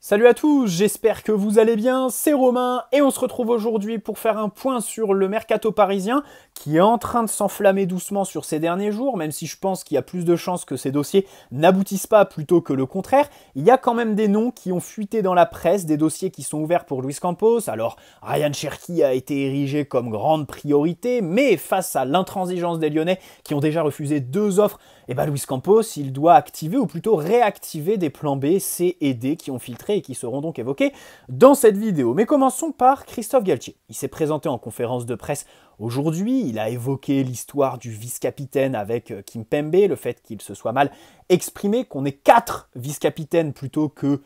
Salut à tous, j'espère que vous allez bien, c'est Romain et on se retrouve aujourd'hui pour faire un point sur le mercato parisien qui est en train de s'enflammer doucement sur ces derniers jours, même si je pense qu'il y a plus de chances que ces dossiers n'aboutissent pas plutôt que le contraire. Il y a quand même des noms qui ont fuité dans la presse, des dossiers qui sont ouverts pour Luis Campos. Alors Ryan Cherky a été érigé comme grande priorité, mais face à l'intransigeance des Lyonnais qui ont déjà refusé deux offres et eh ben Luis Campos, il doit activer ou plutôt réactiver des plans B, C et D qui ont filtré et qui seront donc évoqués dans cette vidéo. Mais commençons par Christophe Galtier. Il s'est présenté en conférence de presse aujourd'hui, il a évoqué l'histoire du vice-capitaine avec euh, Kim Pembe, le fait qu'il se soit mal exprimé, qu'on ait quatre vice-capitaines plutôt que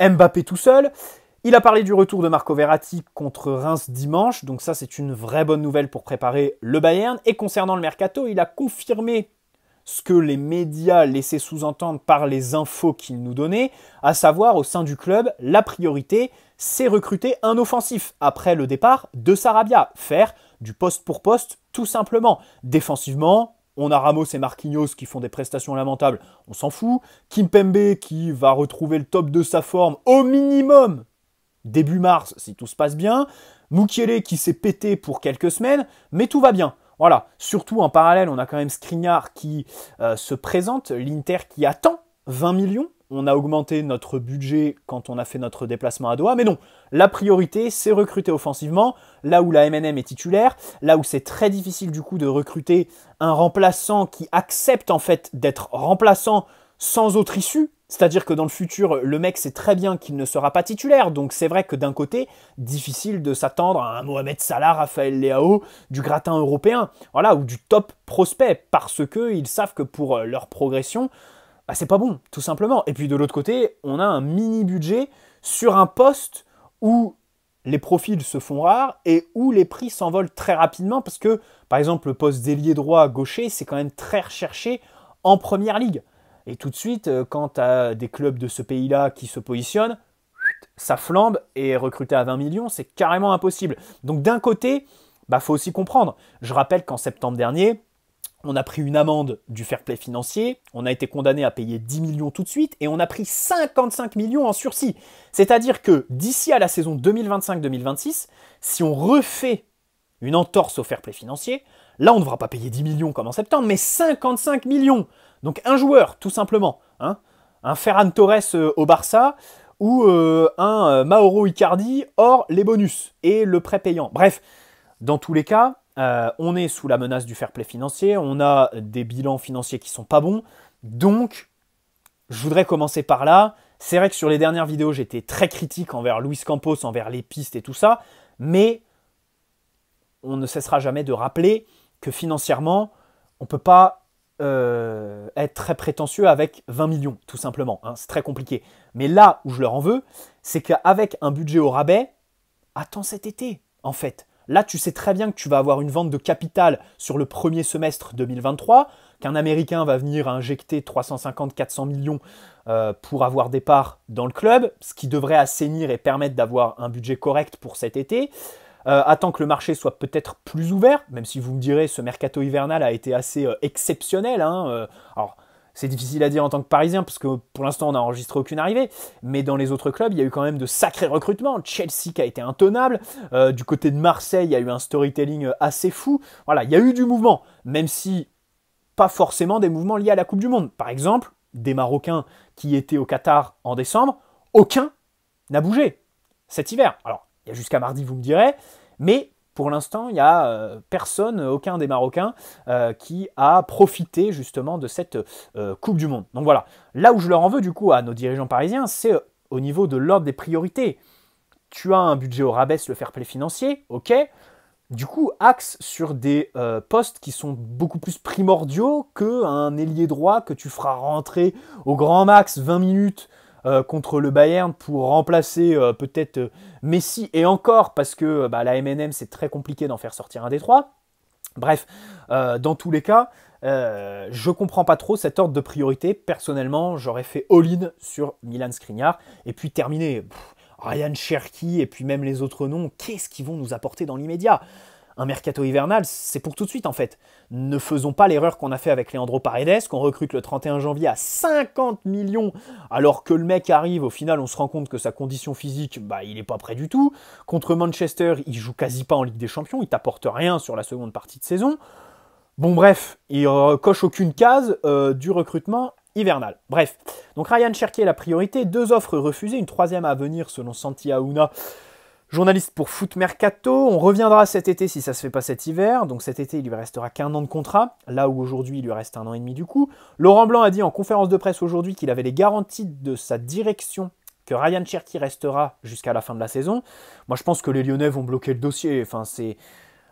Mbappé tout seul. Il a parlé du retour de Marco Verratti contre Reims dimanche, donc ça c'est une vraie bonne nouvelle pour préparer le Bayern. Et concernant le mercato, il a confirmé ce que les médias laissaient sous-entendre par les infos qu'ils nous donnaient, à savoir au sein du club, la priorité, c'est recruter un offensif après le départ de Sarabia, faire du poste pour poste tout simplement. Défensivement, on a Ramos et Marquinhos qui font des prestations lamentables, on s'en fout. Kimpembe qui va retrouver le top de sa forme au minimum début mars si tout se passe bien. Mukiele qui s'est pété pour quelques semaines, mais tout va bien. Voilà, surtout en parallèle, on a quand même Skriniar qui euh, se présente, l'Inter qui attend 20 millions. On a augmenté notre budget quand on a fait notre déplacement à Doha, mais non, la priorité c'est recruter offensivement, là où la MNM est titulaire, là où c'est très difficile du coup de recruter un remplaçant qui accepte en fait d'être remplaçant sans autre issue, c'est-à-dire que dans le futur, le mec sait très bien qu'il ne sera pas titulaire, donc c'est vrai que d'un côté, difficile de s'attendre à un Mohamed Salah, Raphaël Leao, du gratin européen, voilà, ou du top prospect, parce qu'ils savent que pour euh, leur progression, bah, c'est pas bon, tout simplement. Et puis de l'autre côté, on a un mini budget sur un poste où les profils se font rares et où les prix s'envolent très rapidement parce que, par exemple, le poste d'ailier droit gaucher, c'est quand même très recherché en première ligue. Et tout de suite, euh, quand à des clubs de ce pays-là qui se positionnent, ça flambe et recruter à 20 millions, c'est carrément impossible. Donc d'un côté, bah faut aussi comprendre. Je rappelle qu'en septembre dernier, on a pris une amende du fair play financier, on a été condamné à payer 10 millions tout de suite et on a pris 55 millions en sursis. C'est-à-dire que d'ici à la saison 2025-2026, si on refait une entorse au fair play financier, là on ne devra pas payer 10 millions comme en septembre, mais 55 millions. Donc un joueur, tout simplement. Hein. un Ferran Torres euh, au Barça ou euh, un euh, Mauro Icardi hors les bonus et le prêt payant. Bref, dans tous les cas, on est sous la menace du fair play financier, on a des bilans financiers qui sont pas bons. Donc, je voudrais commencer par là. C'est vrai que sur les dernières vidéos, j'étais très critique envers Luis Campos, envers les pistes et tout ça, mais on ne cessera jamais de rappeler que financièrement, on ne peut pas être euh, très prétentieux avec 20 millions, tout simplement. Hein, c'est très compliqué. Mais là où je leur en veux, c'est qu'avec un budget au rabais, attends cet été, en fait. Là, tu sais très bien que tu vas avoir une vente de capital sur le premier semestre 2023, qu'un Américain va venir injecter 350-400 millions euh, pour avoir des parts dans le club, ce qui devrait assainir et permettre d'avoir un budget correct pour cet été attend euh, que le marché soit peut-être plus ouvert, même si vous me direz ce mercato hivernal a été assez euh, exceptionnel. Hein, euh, alors c'est difficile à dire en tant que Parisien, parce que pour l'instant, on n'a enregistré aucune arrivée. Mais dans les autres clubs, il y a eu quand même de sacrés recrutements. Chelsea qui a été intenable. du côté de Marseille, il y a eu un storytelling assez fou. Voilà, il y a eu du mouvement, même si pas forcément des mouvements liés à la Coupe du Monde. Par exemple, des Marocains qui étaient au Qatar en décembre, aucun n'a bougé cet hiver. Alors, il y a jusqu'à mardi, vous me direz. Mais pour l'instant, il n'y a euh, personne, aucun des Marocains, euh, qui a profité justement de cette euh, Coupe du Monde. Donc voilà, là où je leur en veux du coup à nos dirigeants parisiens, c'est au niveau de l'ordre des priorités. Tu as un budget au rabaisse, le fair play financier, ok du coup, axe sur des postes qui sont beaucoup plus primordiaux qu'un ailier droit que tu feras rentrer au grand max 20 minutes euh, contre le Bayern pour remplacer euh, peut-être euh, Messi et encore parce que bah, la MNM c'est très compliqué d'en faire sortir un des trois. Bref, dans tous les cas, je comprends pas trop cet ordre de priorité. Personnellement, j'aurais fait all-in sur Milan Skriniar et puis terminé. Ryan Cherky et puis même les autres noms, qu'est-ce qu'ils vont nous apporter dans l'immédiat un mercato hivernal, c'est pour tout de suite en fait. Ne faisons pas l'erreur qu'on a fait avec Leandro Paredes, qu'on recrute le 31 janvier à 50 millions, alors que le mec arrive, au final on se rend compte que sa condition physique, bah il n'est pas prêt du tout. Contre Manchester, il joue quasi pas en Ligue des Champions, il t'apporte rien sur la seconde partie de saison. Bon bref, il euh, coche aucune case euh, du recrutement hivernal. Bref, donc Ryan Cherki est la priorité, deux offres refusées, une troisième à venir selon Santi Aouna Journaliste pour Foot Mercato, on reviendra cet été si ça se fait pas cet hiver, donc cet été il lui restera qu'un an de contrat, là où aujourd'hui il lui reste un an et demi du coup. Laurent Blanc a dit en conférence de presse aujourd'hui qu'il avait les garanties de sa direction que Ryan Cherky restera jusqu'à la fin de la saison. Moi je pense que les Lyonnais vont bloquer le dossier, enfin c'est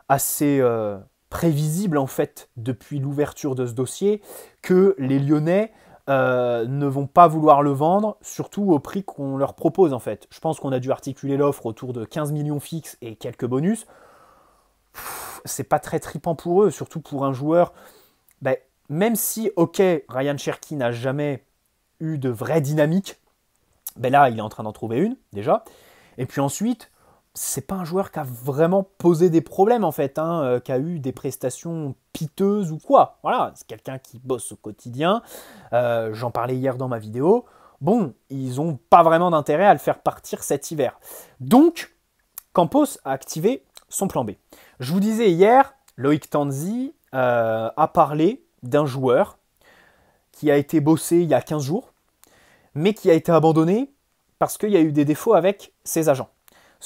assez euh, prévisible en fait depuis l'ouverture de ce dossier que les Lyonnais euh, ne vont pas vouloir le vendre, surtout au prix qu'on leur propose en fait. Je pense qu'on a dû articuler l'offre autour de 15 millions fixes et quelques bonus. C'est pas très tripant pour eux, surtout pour un joueur. Ben même si, ok, Ryan Cherky n'a jamais eu de vraie dynamique, ben là, il est en train d'en trouver une déjà. Et puis ensuite, c'est pas un joueur qui a vraiment posé des problèmes en fait, hein, euh, qui a eu des prestations piteuses ou quoi. Voilà, c'est quelqu'un qui bosse au quotidien. Euh, j'en parlais hier dans ma vidéo. Bon, ils n'ont pas vraiment d'intérêt à le faire partir cet hiver. Donc, Campos a activé son plan B. Je vous disais hier, Loïc Tanzi euh, a parlé d'un joueur qui a été bossé il y a 15 jours, mais qui a été abandonné parce qu'il y a eu des défauts avec ses agents.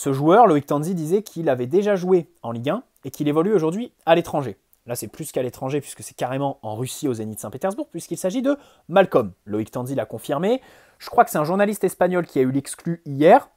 Ce joueur, Loïc Tandzi, disait qu'il avait déjà joué en Ligue 1 et qu'il évolue aujourd'hui à l'étranger. Là, c'est plus qu'à l'étranger, puisque c'est carrément en Russie, au Zénith Saint-Pétersbourg, puisqu'il s'agit de Malcolm. Loïc Tandzi l'a confirmé. Je crois que c'est un journaliste espagnol qui a eu l'exclu hier.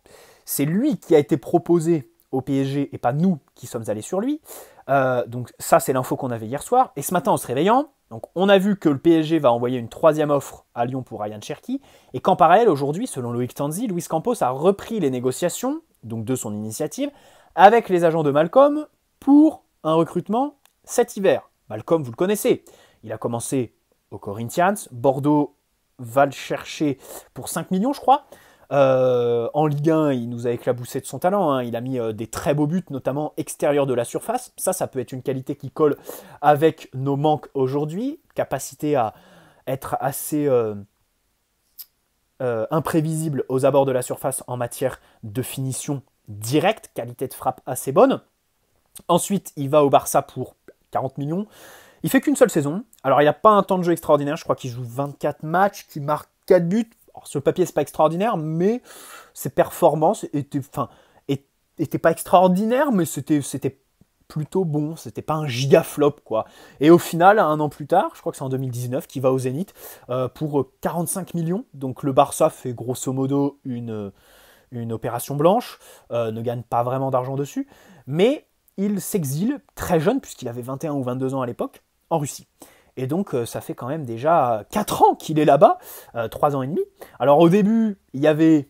C'est lui qui a été proposé au PSG et pas nous qui sommes allés sur lui. Euh, donc ça, c'est l'info qu'on avait hier soir. Et ce matin, en se réveillant, donc on a vu que le PSG va envoyer une troisième offre à Lyon pour Ryan Cherki. et qu'en parallèle, aujourd'hui, selon Loïc Tanzi, Luis Campos a repris les négociations donc de son initiative, avec les agents de Malcolm pour un recrutement cet hiver. Malcolm, vous le connaissez, il a commencé au Corinthians, Bordeaux va le chercher pour 5 millions, je crois. Euh, en Ligue 1, il nous a éclaboussé de son talent. Hein. Il a mis euh, des très beaux buts, notamment extérieur de la surface. Ça, ça peut être une qualité qui colle avec nos manques aujourd'hui. Capacité à être assez euh, euh, imprévisible aux abords de la surface en matière de finition directe, qualité de frappe assez bonne. Ensuite, il va au Barça pour 40 millions. Il fait qu'une seule saison. Alors, il n'y a pas un temps de jeu extraordinaire. Je crois qu'il joue 24 matchs, qu'il marque 4 buts. ce papier, c'est pas extraordinaire, mais ses performances étaient, enfin, étaient pas extraordinaires, mais c'était, c'était plutôt bon, c'était pas un giga flop quoi. Et au final, un an plus tard, je crois que c'est en 2019, qui va au Zénith euh, pour 45 euh, millions. Donc le Barça fait grosso modo une, euh, une opération blanche, ne gagne pas vraiment d'argent dessus, mais il s'exile très jeune, puisqu'il avait 21 ou 22 ans à l'époque, en Russie. Et donc ça fait quand même déjà 4 ans qu'il est là-bas, 3 ans et demi. Alors au début, il y avait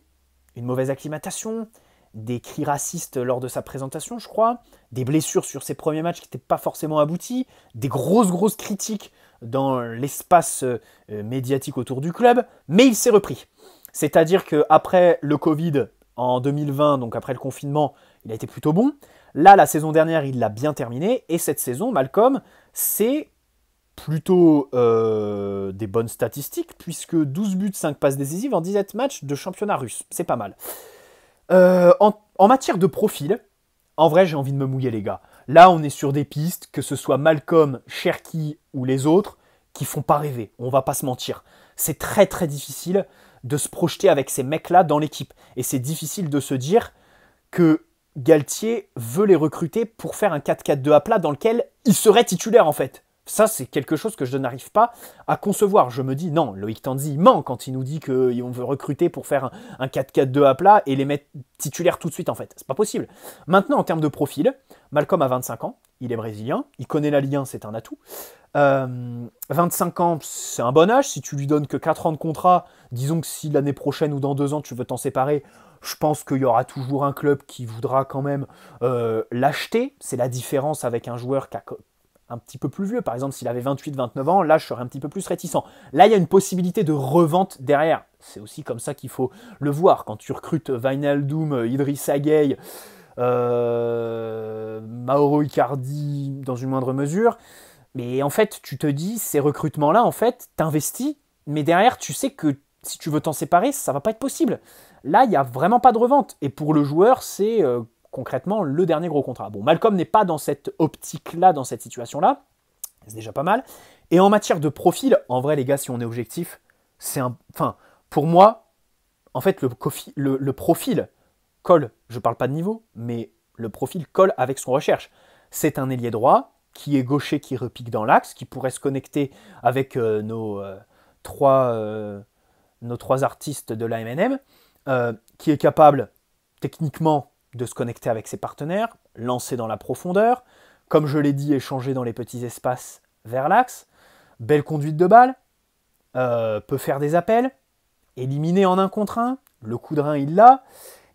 une mauvaise acclimatation, des cris racistes lors de sa présentation, je crois, des blessures sur ses premiers matchs qui n'étaient pas forcément aboutis des grosses, grosses critiques dans l'espace euh, médiatique autour du club, mais il s'est repris. C'est-à-dire qu'après le Covid en 2020, donc après le confinement, il a été plutôt bon. Là, la saison dernière, il l'a bien terminé, et cette saison, Malcolm, c'est plutôt euh, des bonnes statistiques, puisque 12 buts, 5 passes décisives en 17 matchs de championnat russe. C'est pas mal. Euh, en, matière de profil, en vrai, j'ai envie de me mouiller, les gars. Là, on est sur des pistes, que ce soit Malcolm, Cherky ou les autres, qui font pas rêver. On va pas se mentir. C'est très très difficile de se projeter avec ces mecs-là dans l'équipe. Et c'est difficile de se dire que Galtier veut les recruter pour faire un 4-4-2 à plat dans lequel il serait titulaire en fait. Ça, c'est quelque chose que je n'arrive pas à concevoir. Je me dis, non, Loïc Tanzi ment quand il nous dit qu'on euh, veut recruter pour faire un 4-4-2 à plat et les mettre titulaires tout de suite, en fait. C'est pas possible. Maintenant, en termes de profil, Malcolm a 25 ans, il est brésilien, il connaît la Ligue c'est un atout. 25 euh, ans, c'est un bon âge. Si tu lui donnes que 4 ans de contrat, disons que si l'année prochaine ou dans 2 ans tu veux t'en séparer, je pense qu'il y aura toujours un club qui voudra quand même euh, l'acheter. C'est la différence avec un joueur qui a un petit peu plus vieux. Par exemple, s'il avait 28-29 ans, là, je serais un petit peu plus réticent. Là, il y a une possibilité de revente derrière. C'est aussi comme ça qu'il faut le voir. Quand tu recrutes Doom, Idriss Agey, euh, Mauro Icardi, dans une moindre mesure, mais en fait, tu te dis, ces recrutements-là, en fait, t'investis, mais derrière, tu sais que si tu veux t'en séparer, ça va pas être possible. Là, il n'y a vraiment pas de revente. Et pour le joueur, c'est euh, concrètement le dernier gros contrat. Bon, Malcolm n'est pas dans cette optique-là, dans cette situation-là. C'est déjà pas mal. Et en matière de profil, en vrai, les gars, si on est objectif, c'est un. Enfin, pour moi, en fait, le, profil colle. Je parle pas de niveau, mais le profil colle avec son recherche. C'est un ailier droit qui est gaucher, qui repique dans l'axe, qui pourrait se connecter avec euh, nos, euh, trois, euh, nos trois artistes de la MNM, qui est capable techniquement de se connecter avec ses partenaires, lancer dans la profondeur, comme je l'ai dit, échanger dans les petits espaces vers l'axe, belle conduite de balle, euh, peut faire des appels, éliminer en un contre un, le coup de rein il l'a,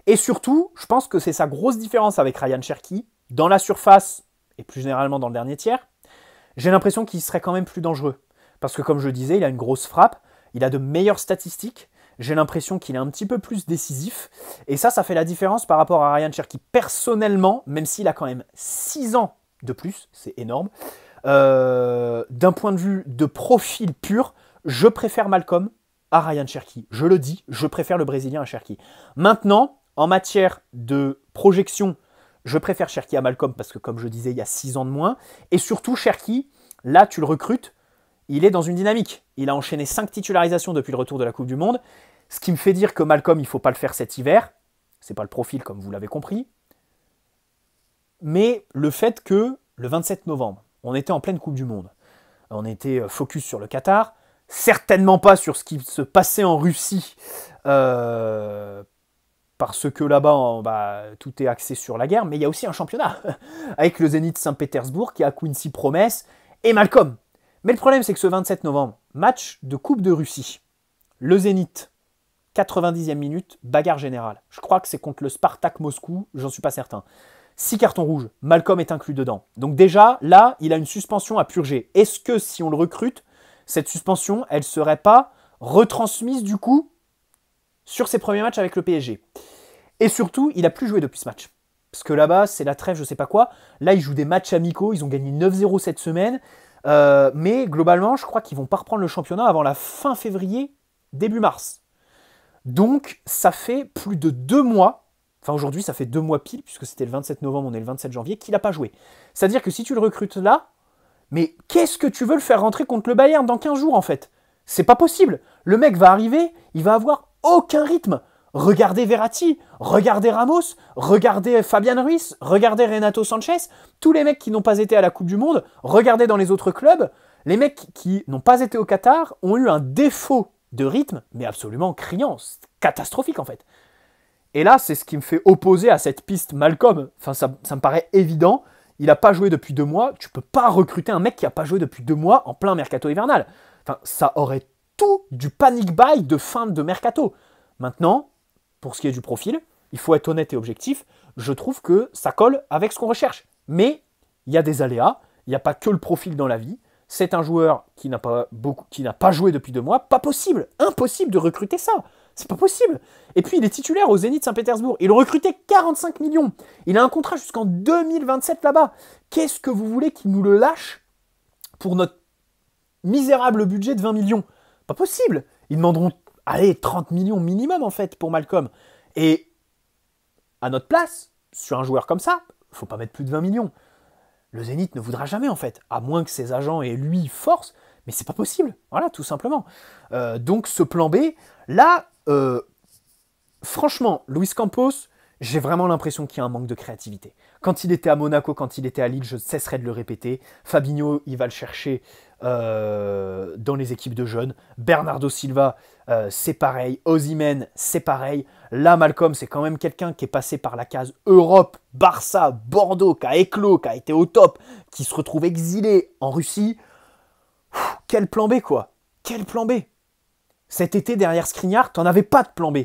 et surtout, je pense que c'est sa grosse différence avec Ryan Cherky, dans la surface, et plus généralement dans le dernier tiers, j'ai l'impression qu'il serait quand même plus dangereux, parce que comme je disais, il a une grosse frappe, il a de meilleures statistiques, j'ai l'impression qu'il est un petit peu plus décisif. Et ça, ça fait la différence par rapport à Ryan Cherky. Personnellement, même s'il a quand même 6 ans de plus, c'est énorme, euh, d'un point de vue de profil pur, je préfère Malcolm à Ryan Cherky. Je le dis, je préfère le Brésilien à Cherky. Maintenant, en matière de projection, je préfère Cherky à Malcolm parce que, comme je disais, il y a 6 ans de moins. Et surtout, Cherky, là, tu le recrutes il est dans une dynamique. Il a enchaîné cinq titularisations depuis le retour de la Coupe du Monde, ce qui me fait dire que Malcolm, il ne faut pas le faire cet hiver. C'est pas le profil, comme vous l'avez compris. Mais le fait que le 27 novembre, on était en pleine Coupe du Monde, on était euh, focus sur le Qatar, certainement pas sur ce qui se passait en Russie, euh, parce que là-bas, bah, tout est axé sur la guerre, mais il y a aussi un championnat, avec le Zénith Saint-Pétersbourg qui a Quincy Promesse et Malcolm, mais le problème, c'est que ce 27 novembre, match de Coupe de Russie, le Zénith, 90e minute, bagarre générale. Je crois que c'est contre le Spartak Moscou, j'en suis pas certain. Six cartons rouges, Malcolm est inclus dedans. Donc déjà, là, il a une suspension à purger. Est-ce que si on le recrute, cette suspension, elle serait pas retransmise du coup sur ses premiers matchs avec le PSG Et surtout, il a plus joué depuis ce match. Parce que là-bas, c'est la trêve, je sais pas quoi. Là, il joue des matchs amicaux, ils ont gagné 9-0 cette semaine. Euh, mais globalement, je crois qu'ils vont pas reprendre le championnat avant la fin février, début mars. Donc, ça fait plus de deux mois, enfin aujourd'hui, ça fait deux mois pile, puisque c'était le 27 novembre, on est le 27 janvier, qu'il n'a pas joué. C'est-à-dire que si tu le recrutes là, mais qu'est-ce que tu veux le faire rentrer contre le Bayern dans 15 jours en fait C'est pas possible. Le mec va arriver, il va avoir aucun rythme. Regardez Verratti, regardez Ramos, regardez Fabian Ruiz, regardez Renato Sanchez, tous les mecs qui n'ont pas été à la Coupe du Monde, regardez dans les autres clubs, les mecs qui n'ont pas été au Qatar ont eu un défaut de rythme, mais absolument criant, catastrophique en fait. Et là, c'est ce qui me fait opposer à cette piste Malcolm. Enfin, ça, me paraît évident. Il n'a pas joué depuis deux mois. Tu peux pas recruter un mec qui n'a pas joué depuis deux mois en plein mercato hivernal. Enfin, ça aurait tout du panic buy de fin de mercato. Maintenant, pour ce qui est du profil, il faut être honnête et objectif, je trouve que ça colle avec ce qu'on recherche. Mais il y a des aléas, il n'y a pas que le profil dans la vie. C'est un joueur qui n'a pas beaucoup, qui n'a pas joué depuis deux mois, pas possible, impossible de recruter ça. C'est pas possible. Et puis il est titulaire au Zénith Saint-Pétersbourg. Il recruté 45 millions. Il a un contrat jusqu'en 2027 là-bas. Qu'est-ce que vous voulez qu'il nous le lâche pour notre misérable budget de 20 millions Pas possible. Ils demanderont allez, 30 millions minimum en fait pour Malcolm. Et à notre place, sur un joueur comme ça, faut pas mettre plus de 20 millions. Le Zénith ne voudra jamais en fait, à moins que ses agents et lui forcent, mais c'est pas possible, voilà, tout simplement. Euh, donc ce plan B, là, euh, franchement, Luis Campos, j'ai vraiment l'impression qu'il y a un manque de créativité. Quand il était à Monaco, quand il était à Lille, je cesserai de le répéter. Fabinho, il va le chercher euh, dans les équipes de jeunes. Bernardo Silva, euh, c'est pareil. Ozymen, c'est pareil. Là, Malcolm, c'est quand même quelqu'un qui est passé par la case Europe, Barça, Bordeaux, qui a éclos, qui a été au top, qui se retrouve exilé en Russie. quel plan B, quoi Quel plan B Cet été, derrière Skriniar, t'en avais pas de plan B.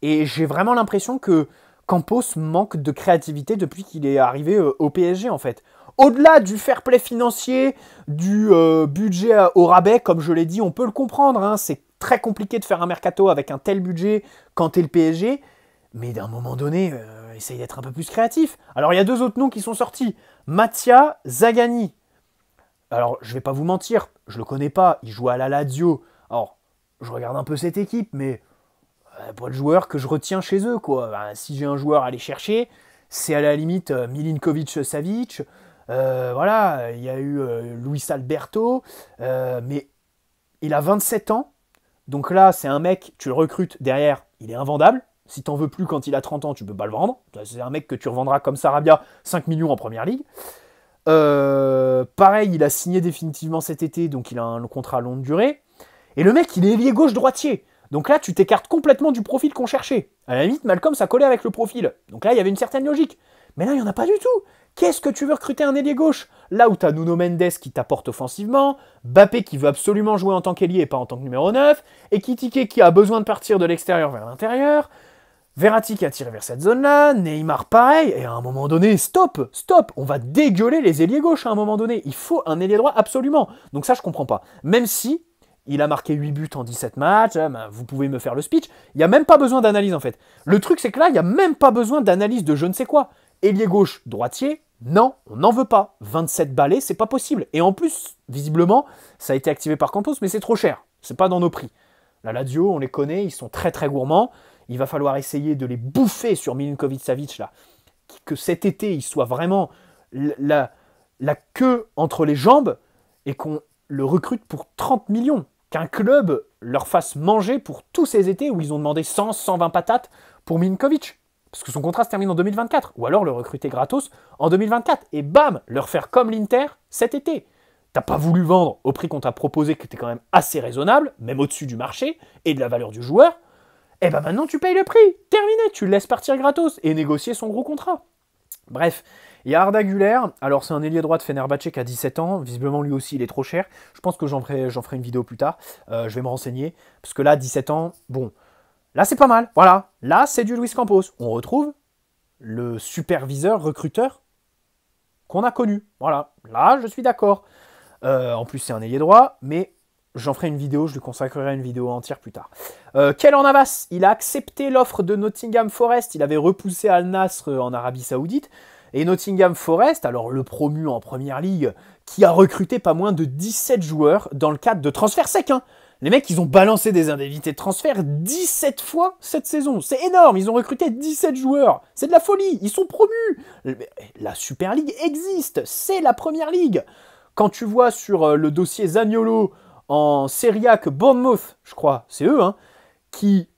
Et j'ai vraiment l'impression que Campos manque de créativité depuis qu'il est arrivé euh, au PSG en fait. Au-delà du fair play financier, du euh, budget euh, au rabais, comme je l'ai dit, on peut le comprendre. Hein. c'est très compliqué de faire un mercato avec un tel budget quand t'es le PSG. Mais d'un moment donné, essaye d'être un peu plus créatif. Alors il y a deux autres noms qui sont sortis. Mattia Zagani. Alors je vais pas vous mentir, je le connais pas, il joue à la Lazio. Alors je regarde un peu cette équipe, mais bah, pas le joueur que je retiens chez eux. Quoi. Bah, si j'ai un joueur à aller chercher, c'est à la limite euh, Milinkovic-Savic. Euh, euh, voilà, il y a eu Luis Alberto, mais il a 27 ans. Donc là, c'est un mec, tu le recrutes derrière, il est invendable. Si t'en veux plus quand il a 30 ans, tu peux pas le vendre. C'est un mec que tu revendras comme Sarabia 5 millions en première ligue. pareil, il a signé définitivement cet été, donc il a un contrat à longue durée. Et le mec, il est ailier gauche droitier. Donc là, tu t'écartes complètement du profil qu'on cherchait. À la limite, Malcolm, ça collait avec le profil. Donc là, il y avait une certaine logique. Mais là, il n'y en a pas du tout. Qu'est-ce que tu veux recruter un ailier gauche Là où tu Nuno Mendes qui t'apporte offensivement, Bappé qui veut absolument jouer en tant qu'ailier et pas en tant que numéro 9, et qui a besoin de partir de l'extérieur vers l'intérieur, Verratti qui a tiré vers cette zone-là, Neymar pareil, et à un moment donné, stop, stop, on va dégueuler les ailiers gauches à un moment donné. Il faut un ailier droit absolument. Donc ça, je comprends pas. Même si il a marqué 8 buts en 17 matchs, hein, ben, vous pouvez me faire le speech. Il n'y a même pas besoin d'analyse en fait. Le truc c'est que là, il n'y a même pas besoin d'analyse de je ne sais quoi. Ailier gauche, droitier, non, on n'en veut pas. 27 balais, c'est pas possible. Et en plus, visiblement, ça a été activé par Campos, mais c'est trop cher. C'est pas dans nos prix. La ladio, on les connaît, ils sont très très gourmands. Il va falloir essayer de les bouffer sur Milinkovic-Savic là. Que cet été, il soit vraiment la, la queue entre les jambes et qu'on le recrute pour 30 millions qu'un club leur fasse manger pour tous ces étés où ils ont demandé 100, 120 patates pour Minkovic. Parce que son contrat se termine en 2024. Ou alors le recruter gratos en 2024. Et bam, leur faire comme l'Inter cet été. T'as pas voulu vendre au prix qu'on t'a proposé, qui était quand même assez raisonnable, même au-dessus du marché et de la valeur du joueur. Et eh ben maintenant tu payes le prix. Terminé, tu le laisses partir gratos et négocier son gros contrat. Bref, il y a alors c'est un ailier droit de Fenerbahçe à a 17 ans, visiblement lui aussi il est trop cher. Je pense que j'en ferai, une vidéo plus tard, euh, je vais me renseigner, parce que là, 17 ans, bon, là c'est pas mal, voilà, là c'est du Luis Campos. On retrouve le superviseur recruteur qu'on a connu, voilà, là je suis d'accord. Euh, en plus c'est un ailier droit, mais j'en ferai une vidéo, je lui consacrerai une vidéo entière plus tard. Kel euh, en Navas, il a accepté l'offre de Nottingham Forest, il avait repoussé Al Nasr en Arabie Saoudite. Et Nottingham Forest, alors le promu en première ligue, qui a recruté pas moins de 17 joueurs dans le cadre de transferts secs. Hein. Les mecs, ils ont balancé des indemnités de transfert 17 fois cette saison. C'est énorme, ils ont recruté 17 joueurs. C'est de la folie, ils sont promus. La Super League existe, c'est la première ligue. Quand tu vois sur euh, le dossier Zagnolo en Serie Bournemouth, je crois, c'est eux, hein, qui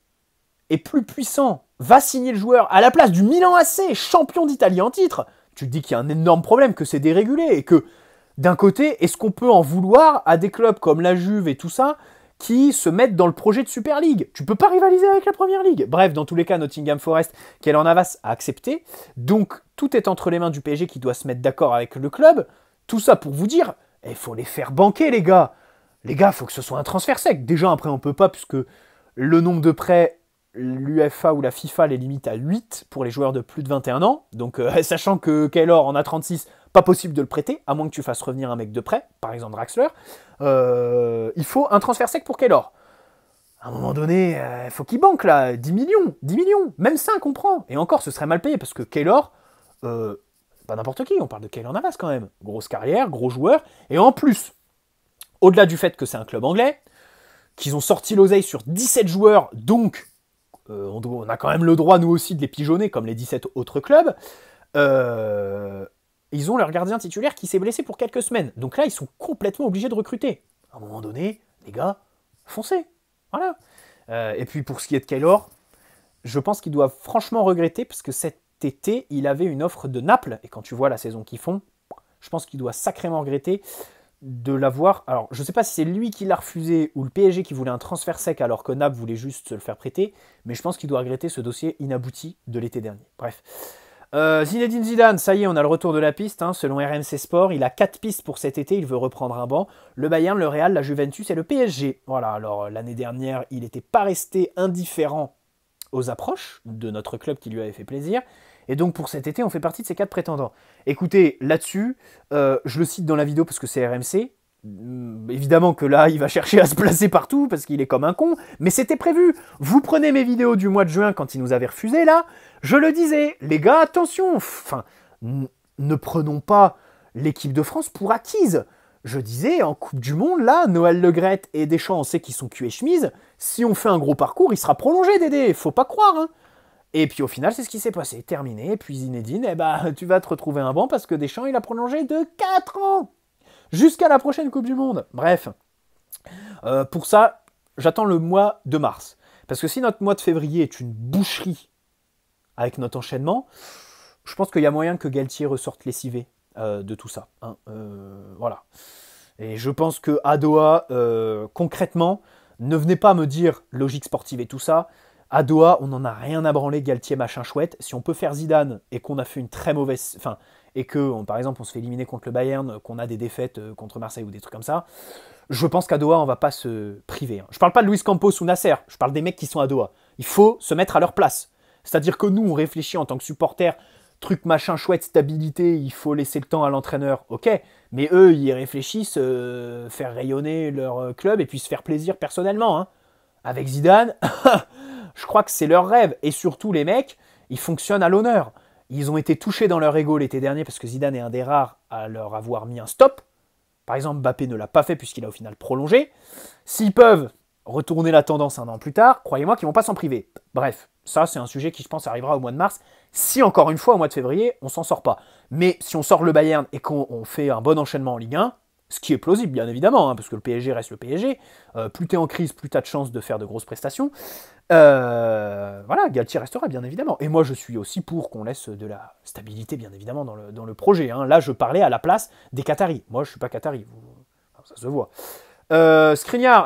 et plus puissant va signer le joueur à la place du Milan AC, champion d'Italie en titre, tu te dis qu'il y a un énorme problème, que c'est dérégulé et que d'un côté, est-ce qu'on peut en vouloir à des clubs comme la Juve et tout ça qui se mettent dans le projet de Super League. Tu peux pas rivaliser avec la Première league. Bref, dans tous les cas, Nottingham Forest, qu'elle en avance, a accepté. Donc, tout est entre les mains du PSG qui doit se mettre d'accord avec le club. Tout ça pour vous dire, il eh, faut les faire banquer, les gars. Les gars, faut que ce soit un transfert sec. Déjà, après, on peut pas, puisque le nombre de prêts l'UFA ou la FIFA les limite à 8 pour les joueurs de plus de 21 ans. Donc, euh, sachant que Kaylor en a 36, pas possible de le prêter, à moins que tu fasses revenir un mec de prêt, par exemple Draxler. Euh, il faut un transfert sec pour Kaylor. À un moment donné, il euh, faut qu'il banque là, 10 millions, 10 millions, même ça, on Et encore, ce serait mal payé parce que Kaylor, pas n'importe qui, on parle de Kaylor Navas quand même. Grosse carrière, gros joueur. Et en plus, au-delà du fait que c'est un club anglais, qu'ils ont sorti l'oseille sur 17 joueurs, donc euh, on, a quand même le droit, nous aussi, de les pigeonner, comme les 17 autres clubs. Euh, ils ont leur gardien titulaire qui s'est blessé pour quelques semaines. Donc là, ils sont complètement obligés de recruter. À un moment donné, les gars, foncez. Voilà. Euh, et puis pour ce qui est de Kaylor, je pense qu'ils doivent franchement regretter, parce que cet été, il avait une offre de Naples. Et quand tu vois la saison qu'ils font, je pense qu'il doit sacrément regretter de l'avoir. Alors, je ne sais pas si c'est lui qui l'a refusé ou le PSG qui voulait un transfert sec alors que Nab voulait juste se le faire prêter, mais je pense qu'il doit regretter ce dossier inabouti de l'été dernier. Bref. Euh, Zinedine Zidane, ça y est, on a le retour de la piste. Hein. Selon RMC Sport, il a 4 pistes pour cet été. Il veut reprendre un banc. Le Bayern, le Real, la Juventus et le PSG. Voilà, alors euh, l'année dernière, il n'était pas resté indifférent aux approches de notre club qui lui avait fait plaisir. Et donc pour cet été, on fait partie de ces quatre prétendants. Écoutez, là-dessus, euh, je le cite dans la vidéo parce que c'est RMC. Mm, évidemment que là, il va chercher à se placer partout parce qu'il est comme un con, mais c'était prévu. Vous prenez mes vidéos du mois de juin quand il nous avait refusé là, je le disais, les gars, attention, enfin, ne prenons pas l'équipe de France pour acquise. Je disais, en Coupe du Monde, là, Noël Legrette et Deschamps, on sait qu'ils sont cul et chemise. Si on fait un gros parcours, il sera prolongé, Dédé. Faut pas croire. Hein. Et puis au final, c'est ce qui s'est passé. Terminé. puis Zinedine, eh ben, tu vas te retrouver un banc parce que Deschamps, il a prolongé de 4 ans Jusqu'à la prochaine Coupe du Monde. Bref. Euh, pour ça, j'attends le mois de mars. Parce que si notre mois de février est une boucherie avec notre enchaînement, je pense qu'il y a moyen que Galtier ressorte les euh, de tout ça. Hein. Euh, voilà. Et je pense que à euh, concrètement, ne venait pas me dire logique sportive et tout ça. À Doha, on n'en a rien à branler, Galtier, machin chouette. Si on peut faire Zidane et qu'on a fait une très mauvaise. Enfin, et que, par exemple, on se fait éliminer contre le Bayern, qu'on a des défaites euh, contre Marseille ou des trucs comme ça, je pense qu'à Doha, on va pas se priver. Hein. Je parle pas de Luis Campos ou Nasser, je parle des mecs qui sont à Doha. Il faut se mettre à leur place. C'est-à-dire que nous, on réfléchit en tant que supporters, truc machin chouette, stabilité, il faut laisser le temps à l'entraîneur, ok, mais eux, ils réfléchissent, euh, faire rayonner leur euh, club et puis se faire plaisir personnellement. Hein. Avec Zidane, je crois que c'est leur rêve. Et surtout, les mecs, ils fonctionnent à l'honneur. Ils ont été touchés dans leur ego l'été dernier parce que Zidane est un des rares à leur avoir mis un stop. Par exemple, Mbappé ne l'a pas fait puisqu'il a au final prolongé. S'ils peuvent retourner la tendance un an plus tard, croyez-moi qu'ils vont pas s'en priver. Bref, ça c'est un sujet qui je pense arrivera au mois de mars. Si encore une fois au mois de février, on s'en sort pas. Mais si on sort le Bayern et qu'on fait un bon enchaînement en Ligue 1, ce qui est plausible bien évidemment, hein, parce que le PSG reste le PSG, euh, plus t'es en crise, plus t'as de chances de faire de grosses prestations, euh, voilà, Galtier restera bien évidemment. Et moi je suis aussi pour qu'on laisse de la stabilité bien évidemment dans le, projet. Hein. Là je parlais à la place des Qataris. Moi je suis pas Qatari, vous... ça se voit. Euh,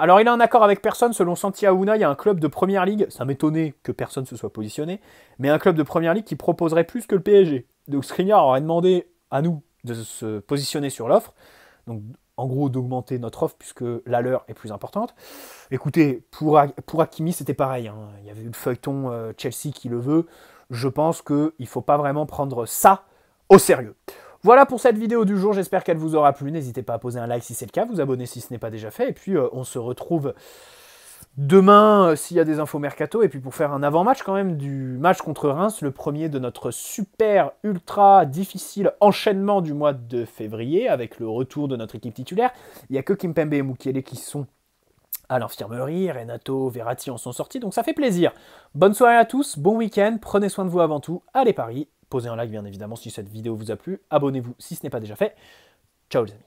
alors il a un accord avec personne, selon Santi il y a un club de première ligue, ça m'étonnait que personne ne se soit positionné, mais un club de première ligue qui proposerait plus que le PSG. Donc Skriniar aurait demandé à nous de se positionner sur l'offre. Donc en gros d'augmenter notre offre puisque la leur est plus importante. Écoutez, pour, pour Hakimi, c'était pareil. Hein. Il y avait eu le feuilleton euh, Chelsea qui le veut. Je pense qu'il ne faut pas vraiment prendre ça au sérieux. Voilà pour cette vidéo du jour, j'espère qu'elle vous aura plu. N'hésitez pas à poser un like si c'est le cas, vous abonner si ce n'est pas déjà fait. Et puis euh, on se retrouve Demain, euh, s'il y a des infos mercato, et puis pour faire un avant-match quand même du match contre Reims, le premier de notre super, ultra difficile enchaînement du mois de février, avec le retour de notre équipe titulaire, il n'y a que Kimpembe et Mukiele qui sont à l'infirmerie, Renato, Verratti en sont sortis, donc ça fait plaisir. Bonne soirée à tous, bon week-end, prenez soin de vous avant tout, allez Paris, posez un like bien évidemment si cette vidéo vous a plu, abonnez-vous si ce n'est pas déjà fait. Ciao les amis.